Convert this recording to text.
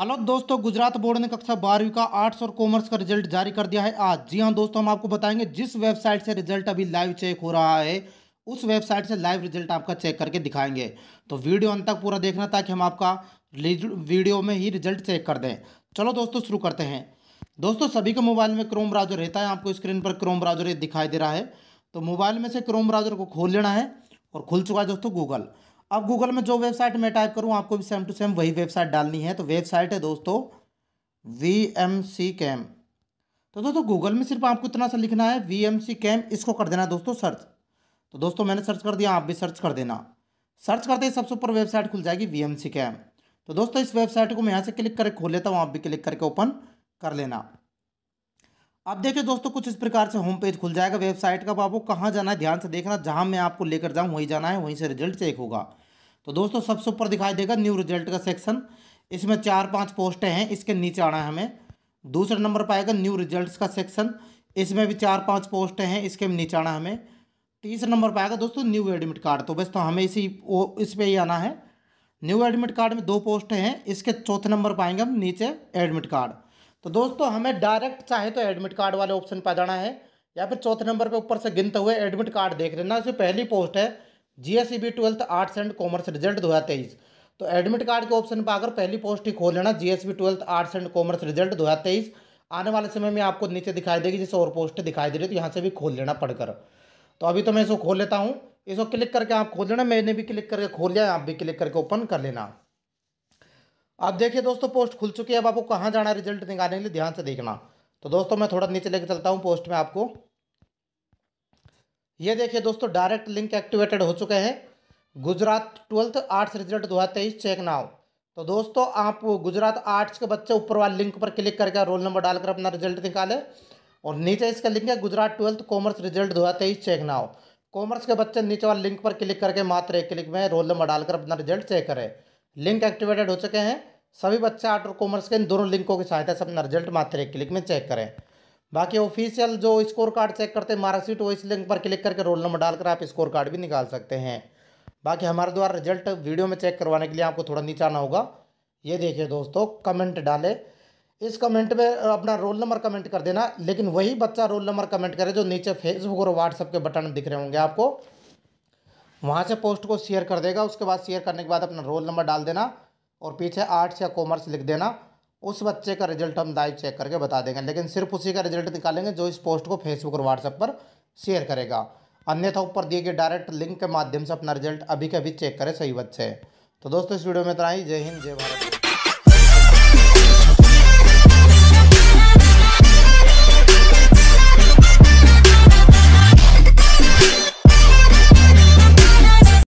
hello दोस्तों Gujarat board ने कक्षा बारहवीं का आर्ट्स और कॉमर्स का रिजल्ट जारी कर दिया है आज जी हाँ दोस्तों हम आपको बताएंगे जिस वेबसाइट से रिजल्ट अभी लाइव चेक हो रहा है उस वेबसाइट से लाइव रिजल्ट आपका चेक करके दिखाएंगे तो वीडियो अंत तक पूरा देखना ताकि हम आपका वीडियो में ही रिजल्ट चेक कर दें चलो दोस्तों शुरू करते हैं दोस्तों सभी के मोबाइल में क्रोम ब्राउजर रहता है आपको स्क्रीन पर क्रोम ब्राउजर दिखाई दे रहा है तो मोबाइल में से क्रोम ब्राउजर को खोल लेना है और खुल चुका है दोस्तों गूगल अब गूगल में जो वेबसाइट मैं टाइप करूँ आपको भी सेम टू सेम वही वेबसाइट डालनी है तो वेबसाइट है दोस्तों वी एम सी कैम तो दोस्तों गूगल में सिर्फ आपको इतना सा लिखना है वी एम सी कैम इसको कर देना दोस्तों सर्च तो दोस्तों मैंने सर्च कर दिया आप भी सर्च कर देना सर्च करते ही सबसे ऊपर वेबसाइट खुल जाएगी वी एम सी कैम तो दोस्तों इस वेबसाइट को मैं यहाँ से क्लिक करके खोल लेता हूँ आप भी क्लिक करके ओपन कर लेना अब देखिए दोस्तों कुछ इस प्रकार से होम पेज खुल जाएगा वेबसाइट का आपको कहाँ जाना है ध्यान से देखना जहाँ मैं आपको लेकर जाऊँ वहीं जाना है वहीं से रिजल्ट चेक होगा तो दोस्तों सबसे ऊपर दिखाई देगा न्यू रिजल्ट का सेक्शन इसमें चार पाँच पोस्टें हैं इसके नीचे आना है हमें दूसरे नंबर पर आएगा न्यू रिजल्ट का सेक्शन इसमें भी चार पाँच पोस्टें हैं इसके नीचे आना हमें तीसरे नंबर पर आएगा दोस्तों न्यू एडमिट कार्ड तो बस तो हमें इसी वो इस पर ही आना है न्यू एडमिट कार्ड में दो पोस्टें हैं इसके चौथे नंबर पर आएंगे हम नीचे एडमिट कार्ड तो दोस्तों हमें डायरेक्ट चाहे तो एडमिट कार्ड वाले ऑप्शन पर जाना है या फिर चौथे नंबर पे ऊपर से गिनते हुए एडमिट कार्ड देख लेना इसमें पहली पोस्ट है G S C B twelfth arts and commerce result दो हज़ार तेईस तो एडमिट कार्ड के ऑप्शन पर आकर पहली पोस्ट ही खोल लेना G S B twelfth arts and commerce result दो हज़ार तेईस आने वाले समय में आपको नीचे दिखाई देगी जैसे और पोस्ट दिखाई दे रही है तो यहाँ से भी खोल लेना पढ़कर तो अभी तो मैं इसको खोल लेता हूँ इसको क्लिक करके आप खोल लेना मैंने भी क्लिक करके खोल लिया आप भी क्लिक करके ओपन कर लेना अब देखिए दोस्तों पोस्ट खुल चुकी है अब आपको कहाँ जाना है रिजल्ट निकालने के लिए ध्यान से देखना तो दोस्तों मैं थोड़ा नीचे लेके चलता हूँ पोस्ट में आपको ये देखिए दोस्तों डायरेक्ट लिंक एक्टिवेटेड हो चुके हैं गुजरात ट्वेल्थ आर्ट्स रिजल्ट दो हज़ार तेईस चेक नाउ तो दोस्तों आप गुजरात आर्ट्स के बच्चे ऊपर वाले लिंक पर क्लिक करके रोल नंबर डालकर अपना रिजल्ट निकाले और नीचे इसका लिंक है गुजरात ट्वेल्थ कॉमर्स रिजल्ट दो हज़ार तेईस चेक नाउ कॉमर्स के बच्चे नीचे वाले लिंक पर क्लिक करके मात्र एक क्लिक में रोल नंबर डालकर अपना रिजल्ट चेक करें लिंक एक्टिवेटेड हो चुके हैं सभी बच्चे आर्ट और कॉमर्स के इन दोनों लिंकों की सहायता से अपना रिजल्ट मात्र एक क्लिक में चेक करें बाकी ऑफिशियल जो स्कोर कार्ड चेक करते हैं मार्कशीट वो इस लिंक पर क्लिक करके रोल नंबर डालकर आप स्कोर कार्ड भी निकाल सकते हैं बाकी हमारे द्वारा रिजल्ट वीडियो में चेक करवाने के लिए आपको थोड़ा नीचे आना होगा ये देखिए दोस्तों कमेंट डालें इस कमेंट में अपना रोल नंबर कमेंट कर देना लेकिन वही बच्चा रोल नंबर कमेंट करे जो नीचे फेसबुक और व्हाट्सअप के बटन दिख रहे होंगे आपको वहाँ से पोस्ट को शेयर कर देगा उसके बाद शेयर करने के बाद अपना रोल नंबर डाल देना और पीछे आर्ट्स या कॉमर्स लिख देना उस बच्चे का रिजल्ट हम लाइव चेक करके बता देंगे लेकिन सिर्फ उसी का रिजल्ट निकालेंगे जो इस पोस्ट को फेसबुक और व्हाट्सएप पर शेयर करेगा अन्यथा ऊपर दिए गए डायरेक्ट लिंक के माध्यम से अपना रिजल्ट अभी के अभी चेक करें सही बच्चे तो दोस्तों इस वीडियो में इतना ही जय हिंद जय भारत